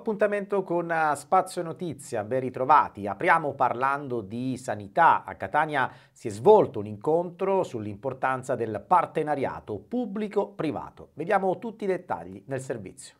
appuntamento con eh, Spazio Notizia, ben ritrovati. Apriamo parlando di sanità. A Catania si è svolto un incontro sull'importanza del partenariato pubblico-privato. Vediamo tutti i dettagli nel servizio.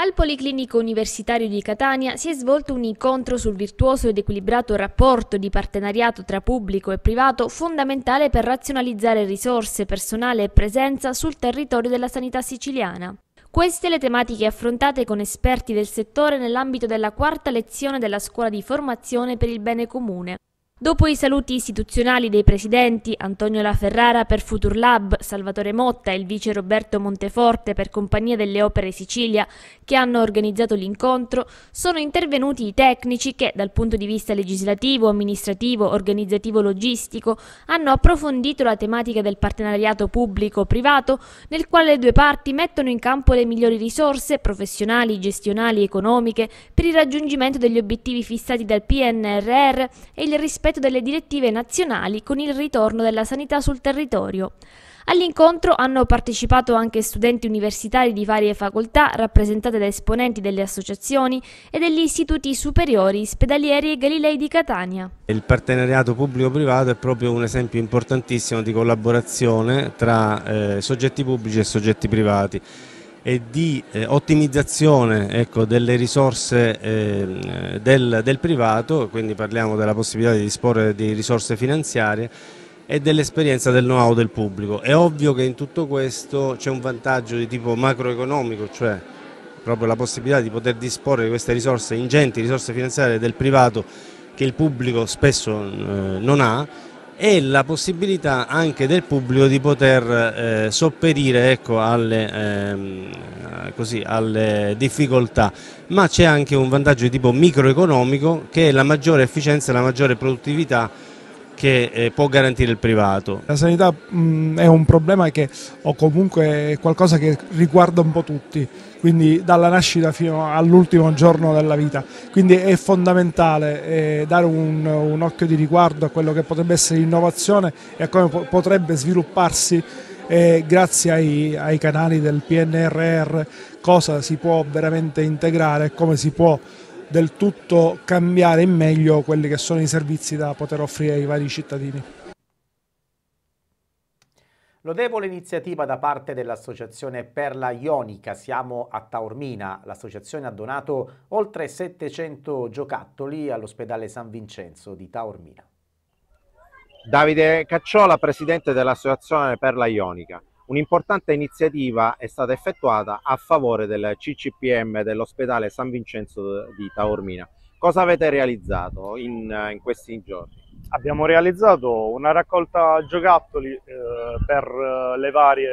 Al Policlinico Universitario di Catania si è svolto un incontro sul virtuoso ed equilibrato rapporto di partenariato tra pubblico e privato fondamentale per razionalizzare risorse, personale e presenza sul territorio della sanità siciliana. Queste le tematiche affrontate con esperti del settore nell'ambito della quarta lezione della Scuola di Formazione per il Bene Comune, Dopo i saluti istituzionali dei presidenti Antonio La Ferrara per Futurlab, Salvatore Motta e il vice Roberto Monteforte per Compagnia delle Opere Sicilia che hanno organizzato l'incontro, sono intervenuti i tecnici che dal punto di vista legislativo, amministrativo, organizzativo, logistico hanno approfondito la tematica del partenariato pubblico-privato nel quale le due parti mettono in campo le migliori risorse professionali, gestionali, economiche per il raggiungimento degli obiettivi fissati dal PNRR e il rispetto rispetto delle direttive nazionali con il ritorno della sanità sul territorio. All'incontro hanno partecipato anche studenti universitari di varie facoltà rappresentate da esponenti delle associazioni e degli istituti superiori ospedalieri e Galilei di Catania. Il partenariato pubblico-privato è proprio un esempio importantissimo di collaborazione tra eh, soggetti pubblici e soggetti privati e di eh, ottimizzazione ecco, delle risorse eh, del, del, privato, quindi parliamo della possibilità di disporre di risorse finanziarie e dell'esperienza del know-how del pubblico. È ovvio che in tutto questo c'è un vantaggio di tipo macroeconomico, cioè proprio la possibilità di poter disporre di queste risorse ingenti, risorse finanziarie del privato che il pubblico spesso eh, non ha e la possibilità anche del pubblico di poter eh, sopperire ecco, alle, ehm, così, alle, difficoltà, ma c'è anche un vantaggio di tipo microeconomico che è la maggiore efficienza e la maggiore produttività che eh, può garantire il privato. La sanità mh, mm, è un problema che, o comunque è qualcosa che riguarda un po' tutti, quindi dalla nascita fino all'ultimo giorno della vita, quindi è fondamentale eh, dare un, un occhio di riguardo a quello che potrebbe essere l'innovazione e a come po potrebbe svilupparsi e eh, grazie ai, ai, canali del PNRR cosa si può veramente integrare e come si può del tutto cambiare in meglio quelli che sono i servizi da poter offrire ai vari cittadini. Lodevole iniziativa da parte dell'Associazione Perla Ionica, siamo a Taormina, l'associazione ha donato oltre 700 giocattoli all'ospedale San Vincenzo di Taormina. Davide Cacciola, presidente dell'Associazione Perla Ionica. Un'importante iniziativa è stata effettuata a favore del CCPM dell'ospedale San Vincenzo di Taormina. Cosa avete realizzato in, in questi giorni? Abbiamo realizzato una raccolta giocattoli eh, per eh, le varie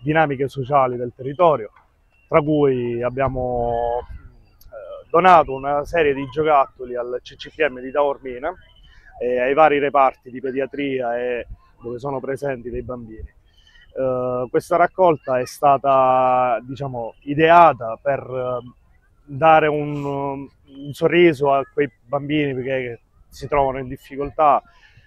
dinamiche sociali del territorio, tra cui abbiamo eh, donato una serie di giocattoli al CCPM di Taormina e eh, ai vari reparti di pediatria e dove sono presenti dei bambini. Eh, questa raccolta è stata diciamo, ideata per eh, dare un, eh, un, sorriso a quei bambini che, che si trovano in difficoltà,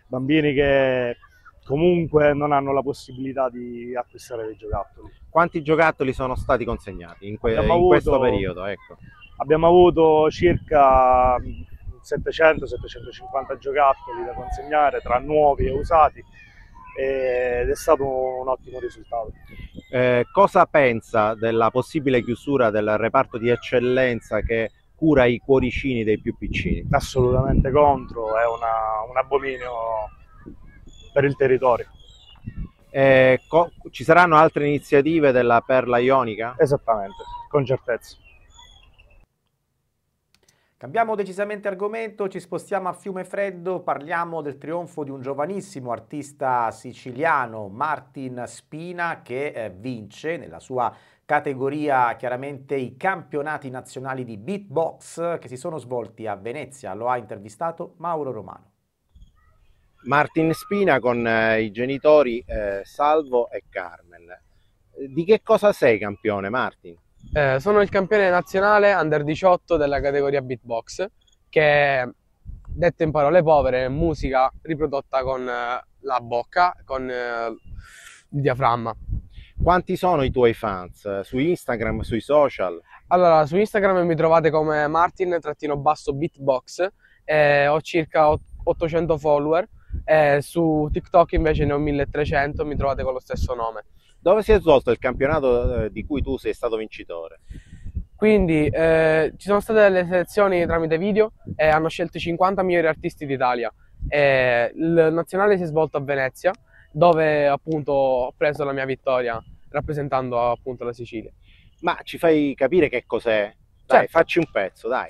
bambini che comunque non hanno la possibilità di acquistare dei giocattoli. Quanti giocattoli sono stati consegnati in, que- in avuto, questo periodo? Ecco. Abbiamo avuto circa 700-750 mm, giocattoli da consegnare tra nuovi e usati ed è stato un ottimo risultato. Eh, cosa pensa della possibile chiusura del reparto di eccellenza che cura i cuoricini dei più piccini? Assolutamente contro, è una, un abominio per il territorio. Eh, ci saranno altre iniziative della perla ionica? Esattamente, con certezza. Cambiamo decisamente argomento, ci spostiamo a Fiume Freddo, parliamo del trionfo di un giovanissimo artista siciliano, Martin Spina, che eh, vince nella sua categoria chiaramente i campionati nazionali di beatbox che si sono svolti a Venezia. Lo ha intervistato Mauro Romano. Martin Spina con eh, i genitori eh, Salvo e Carmen. Di che cosa sei campione, Martin? Eh, sono il campione nazionale under 18 della categoria beatbox, che detto in parole povere è musica riprodotta con eh, la bocca, con eh, il diaframma. Quanti sono i tuoi fans? Su Instagram, sui social? Allora, su Instagram mi trovate come martin-beatbox, eh, ho circa 800 follower, eh, su TikTok invece ne ho 1300, mi trovate con lo stesso nome. Dove si è svolto il campionato eh, di cui tu sei stato vincitore? Quindi eh, ci sono state delle selezioni tramite video e eh, hanno scelto i 50 migliori artisti d'Italia. Eh, il nazionale si è svolto a Venezia dove appunto ho preso la mia vittoria rappresentando appunto la Sicilia. Ma ci fai capire che cos'è? Dai, certo. facci un pezzo, dai.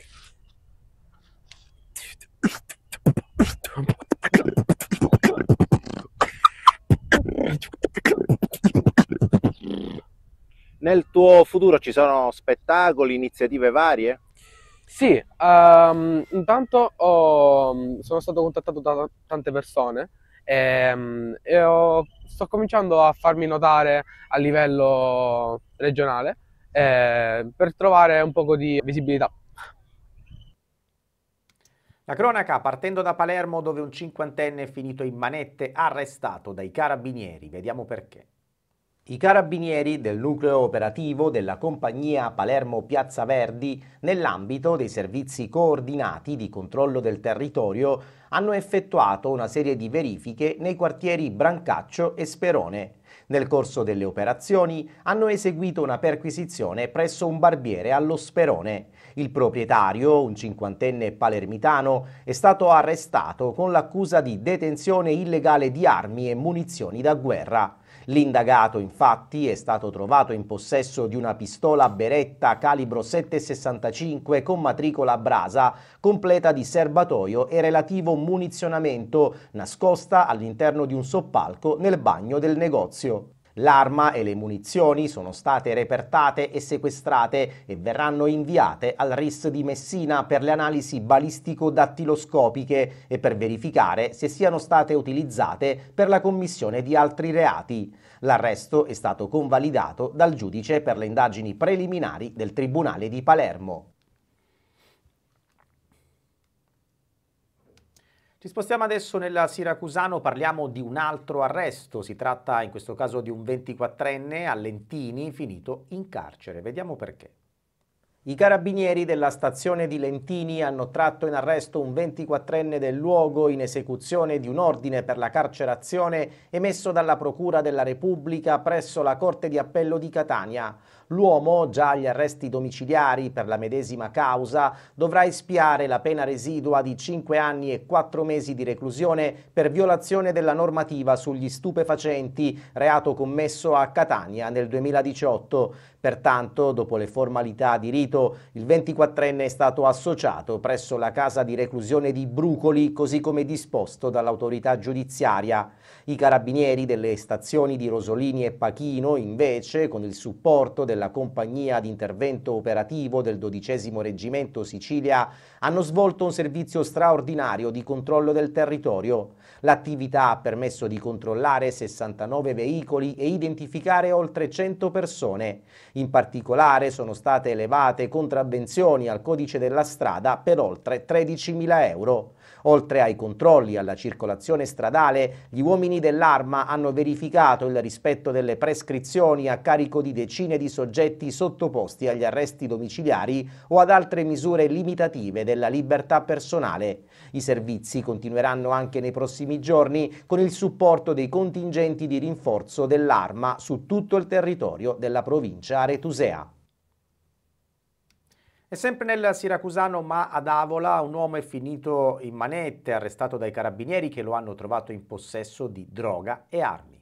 Nel tuo futuro ci sono spettacoli, iniziative varie? Sì, um, intanto ho, sono stato contattato da tante persone e, ehm, e ho, sto cominciando a farmi notare a livello regionale eh, per trovare un po' di visibilità. La cronaca partendo da Palermo dove un cinquantenne è finito in manette arrestato dai carabinieri, vediamo perché. I carabinieri del nucleo operativo della compagnia Palermo Piazza Verdi, nell'ambito dei servizi coordinati di controllo del territorio, hanno effettuato una serie di verifiche nei quartieri Brancaccio e Sperone. Nel corso delle operazioni hanno eseguito una perquisizione presso un barbiere allo Sperone. Il proprietario, un cinquantenne palermitano, è stato arrestato con l'accusa di detenzione illegale di armi e munizioni da guerra. L'indagato infatti è stato trovato in possesso di una pistola beretta calibro 7,65 con matricola brasa, completa di serbatoio e relativo munizionamento, nascosta all'interno di un soppalco nel bagno del negozio. L'arma e le munizioni sono state repertate e sequestrate e verranno inviate al RIS di Messina per le analisi balistico-dattiloscopiche e per verificare se siano state utilizzate per la commissione di altri reati. L'arresto è stato convalidato dal giudice per le indagini preliminari del Tribunale di Palermo. Ci spostiamo adesso nella Siracusano, parliamo di un altro arresto, si tratta in questo caso di un 24enne a Lentini finito in carcere, vediamo perché. I carabinieri della stazione di Lentini hanno tratto in arresto un 24enne del luogo in esecuzione di un ordine per la carcerazione emesso dalla Procura della Repubblica presso la Corte di Appello di Catania. L'uomo, già agli arresti domiciliari per la medesima causa, dovrà espiare la pena residua di 5 anni e 4 mesi di reclusione per violazione della normativa sugli stupefacenti, reato commesso a Catania nel 2018. Pertanto, dopo le formalità di rito, il 24enne è stato associato presso la casa di reclusione di Brucoli, così come disposto dall'autorità giudiziaria. I carabinieri delle stazioni di Rosolini e Pachino, invece, con il supporto della della compagnia di intervento operativo del 12 Reggimento Sicilia hanno svolto un servizio straordinario di controllo del territorio. L'attività ha permesso di controllare 69 veicoli e identificare oltre 100 persone. In particolare sono state elevate contravvenzioni al codice della strada per oltre 13.000 euro. Oltre ai controlli alla circolazione stradale, gli uomini dell'arma hanno verificato il rispetto delle prescrizioni a carico di decine di soggetti soggetti sottoposti agli arresti domiciliari o ad altre misure limitative della libertà personale. I servizi continueranno anche nei prossimi giorni con il supporto dei contingenti di rinforzo dell'arma su tutto il territorio della provincia aretusea. E sempre nel siracusano, ma ad Avola, un uomo è finito in manette, arrestato dai carabinieri che lo hanno trovato in possesso di droga e armi.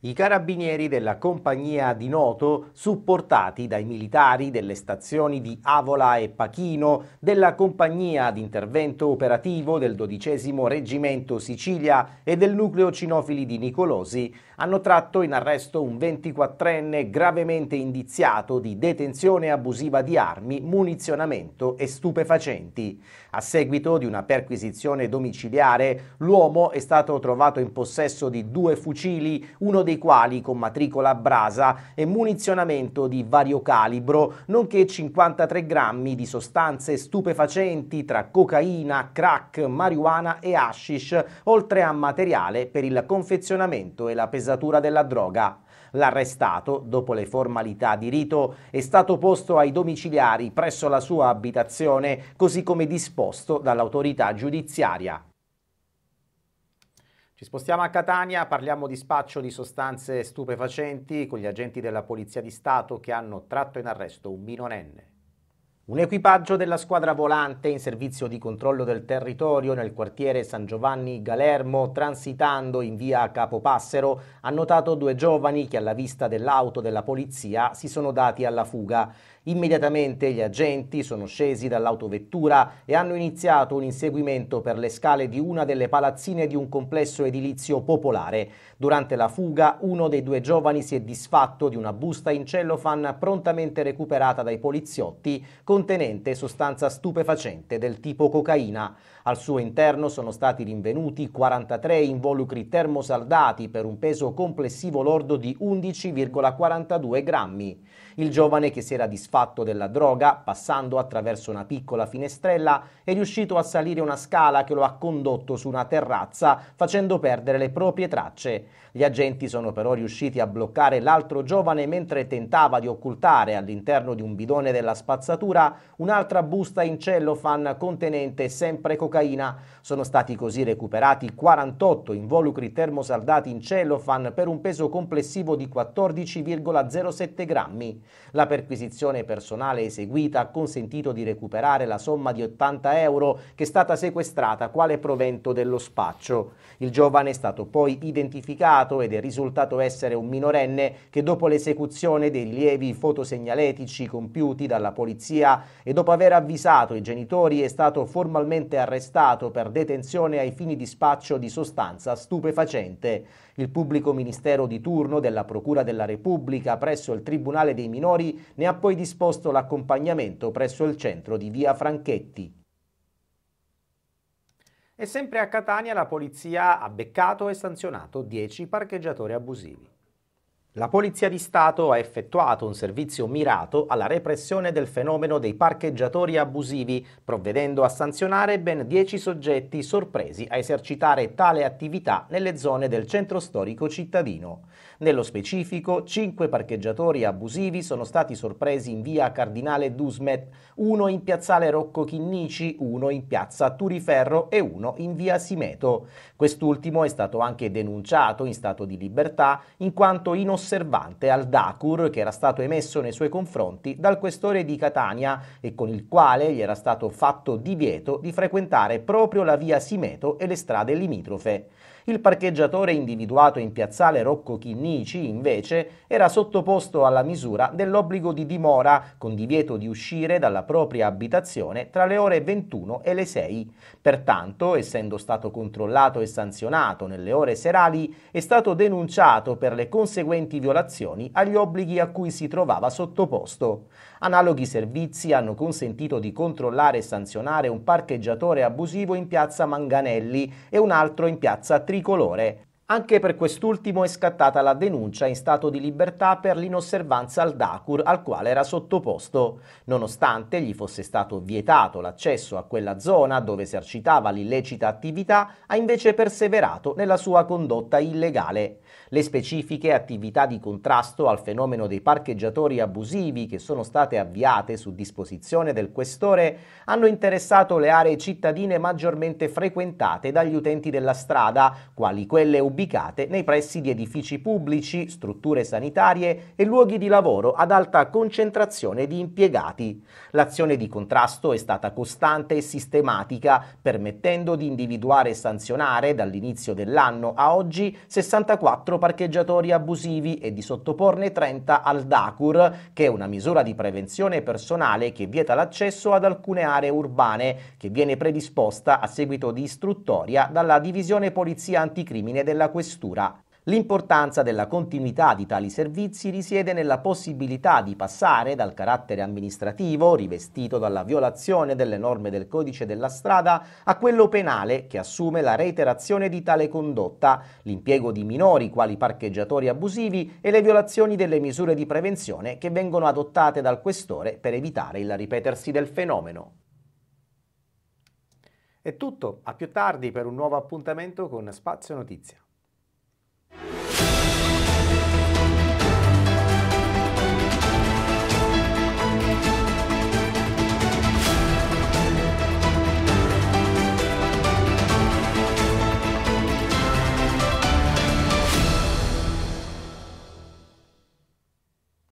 I carabinieri della compagnia di Noto, supportati dai militari delle stazioni di Avola e Pachino, della compagnia d'intervento operativo del 12 Reggimento Sicilia e del nucleo cinofili di Nicolosi, hanno tratto in arresto un 24enne gravemente indiziato di detenzione abusiva di armi, munizionamento e stupefacenti. A seguito di una perquisizione domiciliare, l'uomo è stato trovato in possesso di due fucili, uno dei dei quali con matricola a brasa e munizionamento di vario calibro, nonché 53 grammi di sostanze stupefacenti tra cocaina, crack, marijuana e hashish, oltre a materiale per il confezionamento e la pesatura della droga. L'arrestato, dopo le formalità di rito, è stato posto ai domiciliari presso la sua abitazione, così come disposto dall'autorità giudiziaria. Ci spostiamo a Catania, parliamo di spaccio di sostanze stupefacenti con gli agenti della Polizia di Stato che hanno tratto in arresto un minorenne. Un equipaggio della squadra volante in servizio di controllo del territorio nel quartiere San Giovanni Galermo, transitando in via Capopassero, ha notato due giovani che alla vista dell'auto della polizia si sono dati alla fuga. Immediatamente gli agenti sono scesi dall'autovettura e hanno iniziato un inseguimento per le scale di una delle palazzine di un complesso edilizio popolare. Durante la fuga uno dei due giovani si è disfatto di una busta in cellofan prontamente recuperata dai poliziotti, con contenente sostanza stupefacente del tipo cocaina al suo interno sono stati rinvenuti 43 involucri termosaldati per un peso complessivo lordo di 11,42 grammi. Il giovane che si era disfatto della droga, passando attraverso una piccola finestrella, è riuscito a salire una scala che lo ha condotto su una terrazza, facendo perdere le proprie tracce. Gli agenti sono però riusciti a bloccare l'altro giovane mentre tentava di occultare all'interno di un bidone della spazzatura un'altra busta in cellofan contenente sempre cocaina cocaina. Sono stati così recuperati 48 involucri termosaldati in cellofan per un peso complessivo di 14,07 grammi. La perquisizione personale eseguita ha consentito di recuperare la somma di 80 euro che è stata sequestrata quale provento dello spaccio. Il giovane è stato poi identificato ed è risultato essere un minorenne che dopo l'esecuzione dei rilievi fotosegnaletici compiuti dalla polizia e dopo aver avvisato i genitori è stato formalmente arrestato arrestato per detenzione ai fini di spaccio di sostanza stupefacente. Il pubblico ministero di turno della Procura della Repubblica presso il Tribunale dei Minori ne ha poi disposto l'accompagnamento presso il centro di Via Franchetti. E sempre a Catania la polizia ha beccato e sanzionato 10 parcheggiatori abusivi. La Polizia di Stato ha effettuato un servizio mirato alla repressione del fenomeno dei parcheggiatori abusivi, provvedendo a sanzionare ben 10 soggetti sorpresi a esercitare tale attività nelle zone del centro storico cittadino. Nello specifico, 5 parcheggiatori abusivi sono stati sorpresi in via Cardinale Dusmet, uno in piazzale Rocco Chinnici, uno in piazza Turiferro e uno in via Simeto. Quest'ultimo è stato anche denunciato in stato di libertà in quanto innostrante osservante al Dakur che era stato emesso nei suoi confronti dal questore di Catania e con il quale gli era stato fatto divieto di frequentare proprio la via Simeto e le strade limitrofe. Il parcheggiatore individuato in piazzale Rocco Chinnici, invece, era sottoposto alla misura dell'obbligo di dimora, con divieto di uscire dalla propria abitazione tra le ore 21 e le 6. Pertanto, essendo stato controllato e sanzionato nelle ore serali, è stato denunciato per le conseguenti violazioni agli obblighi a cui si trovava sottoposto. Analoghi servizi hanno consentito di controllare e sanzionare un parcheggiatore abusivo in piazza Manganelli e un altro in piazza Tricolore. Anche per quest'ultimo è scattata la denuncia in stato di libertà per l'inosservanza al Dacur al quale era sottoposto. Nonostante gli fosse stato vietato l'accesso a quella zona dove esercitava l'illecita attività, ha invece perseverato nella sua condotta illegale le specifiche attività di contrasto al fenomeno dei parcheggiatori abusivi che sono state avviate su disposizione del questore hanno interessato le aree cittadine maggiormente frequentate dagli utenti della strada, quali quelle ubicate nei pressi di edifici pubblici, strutture sanitarie e luoghi di lavoro ad alta concentrazione di impiegati. L'azione di contrasto è stata costante e sistematica, permettendo di individuare e sanzionare dall'inizio dell'anno a oggi 64 contro parcheggiatori abusivi e di sottoporne 30 al DACUR, che è una misura di prevenzione personale che vieta l'accesso ad alcune aree urbane, che viene predisposta a seguito di istruttoria dalla Divisione Polizia Anticrimine della Questura L'importanza della continuità di tali servizi risiede nella possibilità di passare dal carattere amministrativo, rivestito dalla violazione delle norme del codice della strada, a quello penale, che assume la reiterazione di tale condotta, l'impiego di minori quali parcheggiatori abusivi e le violazioni delle misure di prevenzione che vengono adottate dal questore per evitare il ripetersi del fenomeno. È tutto, a più tardi per un nuovo appuntamento con Spazio Notizia.